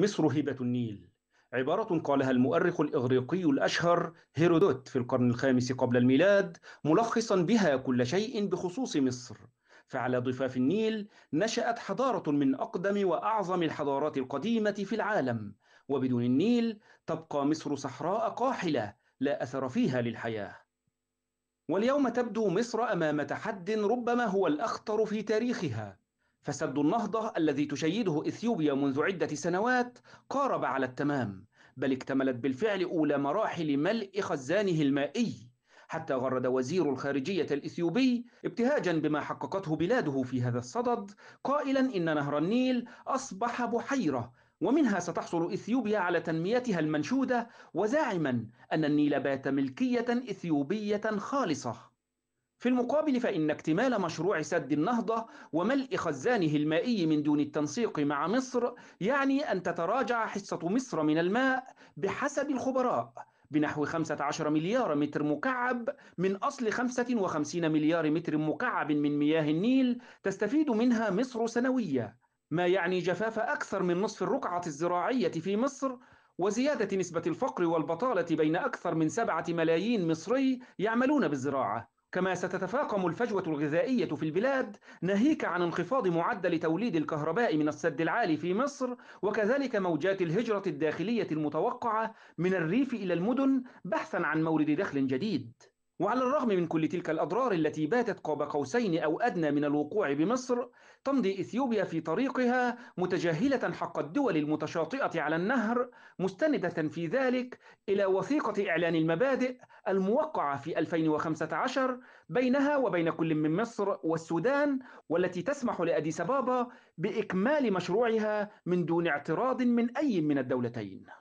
مصر هبة النيل عبارة قالها المؤرخ الإغريقي الأشهر هيرودوت في القرن الخامس قبل الميلاد ملخصا بها كل شيء بخصوص مصر فعلى ضفاف النيل نشأت حضارة من أقدم وأعظم الحضارات القديمة في العالم وبدون النيل تبقى مصر صحراء قاحلة لا أثر فيها للحياة واليوم تبدو مصر أمام تحد ربما هو الأخطر في تاريخها فسد النهضة الذي تشيده إثيوبيا منذ عدة سنوات قارب على التمام بل اكتملت بالفعل أولى مراحل ملء خزانه المائي حتى غرد وزير الخارجية الإثيوبي ابتهاجا بما حققته بلاده في هذا الصدد قائلا إن نهر النيل أصبح بحيرة ومنها ستحصل إثيوبيا على تنميتها المنشودة وزاعما أن النيل بات ملكية إثيوبية خالصة في المقابل فإن اكتمال مشروع سد النهضة وملء خزانه المائي من دون التنسيق مع مصر يعني أن تتراجع حصة مصر من الماء بحسب الخبراء بنحو 15 مليار متر مكعب من أصل 55 مليار متر مكعب من مياه النيل تستفيد منها مصر سنويا ما يعني جفاف أكثر من نصف الرقعة الزراعية في مصر وزيادة نسبة الفقر والبطالة بين أكثر من سبعة ملايين مصري يعملون بالزراعة كما ستتفاقم الفجوة الغذائية في البلاد ناهيك عن انخفاض معدل توليد الكهرباء من السد العالي في مصر وكذلك موجات الهجرة الداخلية المتوقعة من الريف إلى المدن بحثا عن مورد دخل جديد وعلى الرغم من كل تلك الأضرار التي باتت قاب قوسين أو أدنى من الوقوع بمصر تمضي إثيوبيا في طريقها متجاهلة حق الدول المتشاطئة على النهر مستندة في ذلك إلى وثيقة إعلان المبادئ الموقعة في 2015 بينها وبين كل من مصر والسودان والتي تسمح لأديس بابا بإكمال مشروعها من دون اعتراض من أي من الدولتين